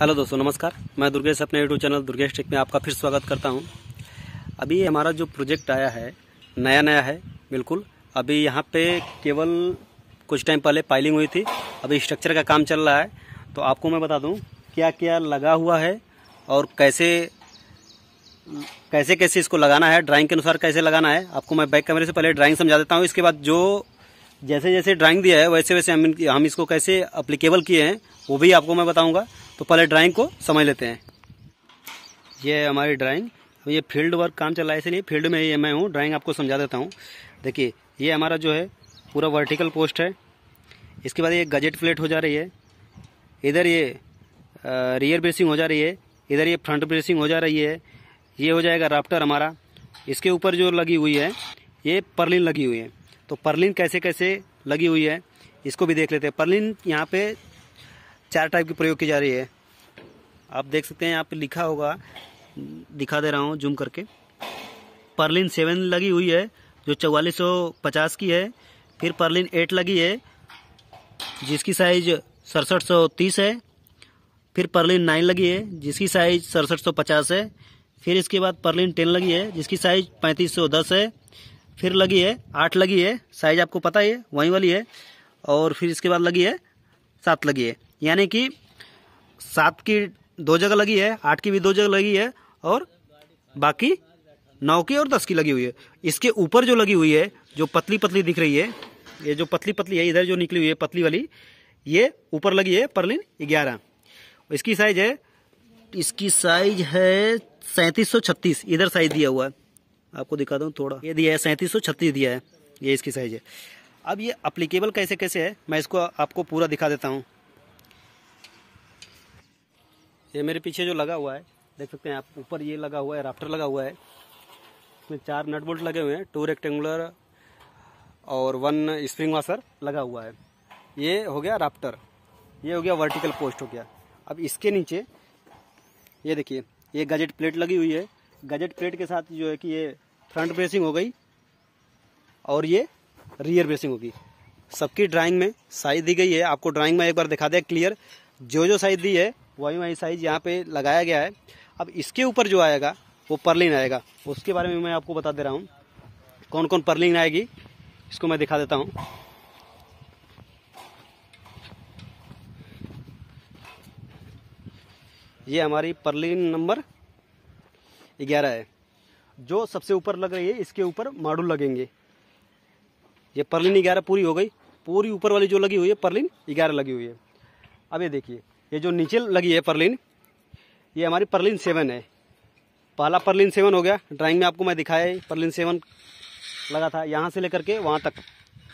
hello दोस्तों नमस्कार मैं दुर्गेश अपने यूट्यूब चैनल दुर्गेश टेक में आपका फिर स्वागत करता हूं अभी हमारा जो प्रोजेक्ट आया है नया नया है बिल्कुल अभी यहां पे केवल कुछ टाइम पहले पाइलिंग हुई थी अभी स्ट्रक्चर का काम चल रहा है तो आपको मैं बता दूं क्या क्या लगा हुआ है और कैसे कैसे कैसे इसको लगाना है ड्राइंग के अनुसार कैसे लगाना है आपको मैं बैक कैमरे से पहले ड्राइंग समझा देता हूँ इसके बाद जो जैसे जैसे ड्राइंग दिया है वैसे वैसे हम हम इसको कैसे अप्लीकेबल किए हैं वो भी आपको मैं बताऊँगा तो पहले ड्राइंग को समझ लेते हैं ये हमारी ड्राइंग ये फील्ड वर्क काम चल रहा है इसलिए फील्ड में ही मैं हूँ ड्राइंग आपको समझा देता हूँ देखिए ये हमारा जो है पूरा वर्टिकल पोस्ट है इसके बाद ये गजेट प्लेट हो जा रही है इधर ये रियर ब्रेसिंग हो जा रही है इधर ये फ्रंट ब्रेसिंग हो जा रही है ये हो जाएगा राफ्टर हमारा इसके ऊपर जो लगी हुई है ये परलिन लगी हुई है तो परलिन कैसे कैसे लगी हुई है इसको भी देख लेते हैं परलिन यहाँ पे चार टाइप की प्रयोग की जा रही है आप देख सकते हैं यहाँ पे लिखा होगा दिखा दे रहा हूँ जूम करके परलिन सेवन लगी हुई है जो चौवालीस सौ पचास की है फिर परलिन एट लगी है जिसकी साइज सड़सठ सौ तीस है फिर परलिन नाइन लगी है जिसकी साइज सड़सठ सौ पचास है फिर इसके बाद परलिन टेन लगी है जिसकी साइज पैंतीस सौ दस है फिर लगी है आठ लगी है साइज आपको पता ही है वहीं वाली है और फिर इसके बाद लगी है सात लगी है यानी कि सात की दो जगह लगी है आठ की भी दो जगह लगी है और बाकी नौ की और दस की लगी हुई है इसके ऊपर जो लगी हुई है जो पतली पतली दिख रही है ये जो पतली पतली है इधर जो निकली हुई है पतली वाली ये ऊपर लगी है परलिन ग्यारह इसकी साइज है इसकी साइज है सैंतीस सौ छत्तीस इधर साइज दिया हुआ है आपको दिखा दूँ थोड़ा ये दिया है सैंतीस सौ छत्तीस दिया है ये इसकी साइज है अब ये अप्लीकेबल कैसे कैसे है मैं इसको आपको पूरा दिखा देता हूँ ये मेरे पीछे जो लगा हुआ है देख सकते हैं आप ऊपर ये लगा हुआ है राफ्टर लगा हुआ है इसमें चार नट बोल्ट लगे हुए हैं टू रेक्टेंगुलर और वन स्प्रिंग वाशर लगा हुआ है ये हो गया राफ्टर ये हो गया वर्टिकल पोस्ट हो गया अब इसके नीचे ये देखिए ये गजेट प्लेट लगी हुई है गजेट प्लेट के साथ जो है कि ये फ्रंट ब्रेसिंग हो गई और ये रियर ब्रेसिंग होगी सबकी ड्राइंग में साइज दी गई है आपको ड्राइंग में एक बार दिखा दे क्लियर जो जो साइज दी है वही वाई साइज यहाँ पे लगाया गया है अब इसके ऊपर जो आएगा वो पर्लिन आएगा उसके बारे में मैं आपको बता दे रहा हूँ कौन कौन परलिन आएगी इसको मैं दिखा देता हूँ ये हमारी परलिन नंबर ग्यारह है जो सबसे ऊपर लग रही है इसके ऊपर मॉडल लगेंगे ये पर्लिन ग्यारह पूरी हो गई पूरी ऊपर वाली जो लगी हुई है परलिन ग्यारह लगी हुई है अब ये देखिए ये जो नीचे लगी है परलिन ये हमारी परलिन सेवन है पहला परलिन सेवन हो गया ड्राइंग में आपको मैं दिखाया है परलिन सेवन लगा था यहाँ से लेकर के वहाँ तक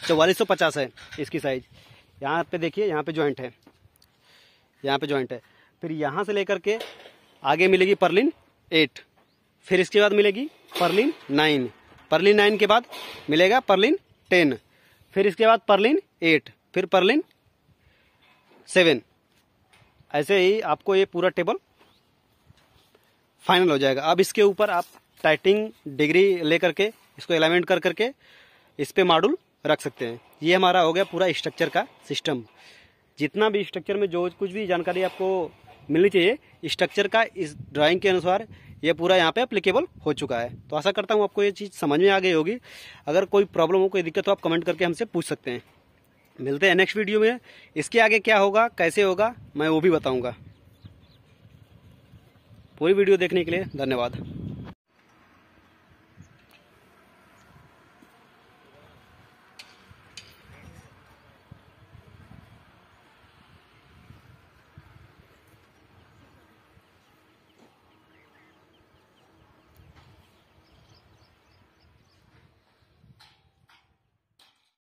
चौवालीस सौ पचास है इसकी साइज यहाँ पे देखिए यहाँ पे जॉइंट है यहाँ पे जॉइंट है फिर यहाँ से लेकर के आगे मिलेगी परलिन एट फिर इसके बाद मिलेगी परलिन नाइन परलिन नाइन के बाद मिलेगा परलिन टेन फिर इसके बाद परलिन एट फिर परलिन सेवन ऐसे ही आपको ये पूरा टेबल फाइनल हो जाएगा अब इसके ऊपर आप टाइटिंग डिग्री ले करके इसको अलाइनमेंट कर करके इस पर मॉडल रख सकते हैं ये हमारा हो गया पूरा स्ट्रक्चर का सिस्टम जितना भी स्ट्रक्चर में जो कुछ भी जानकारी आपको मिलनी चाहिए स्ट्रक्चर का इस ड्राइंग के अनुसार ये पूरा यहाँ पे अप्लीकेबल हो चुका है तो आशा करता हूँ आपको ये चीज़ समझ में आ गई होगी अगर कोई प्रॉब्लम हो कोई दिक्कत हो आप कमेंट करके हमसे पूछ सकते हैं मिलते हैं नेक्स्ट वीडियो में इसके आगे क्या होगा कैसे होगा मैं वो भी बताऊंगा पूरी वीडियो देखने के लिए धन्यवाद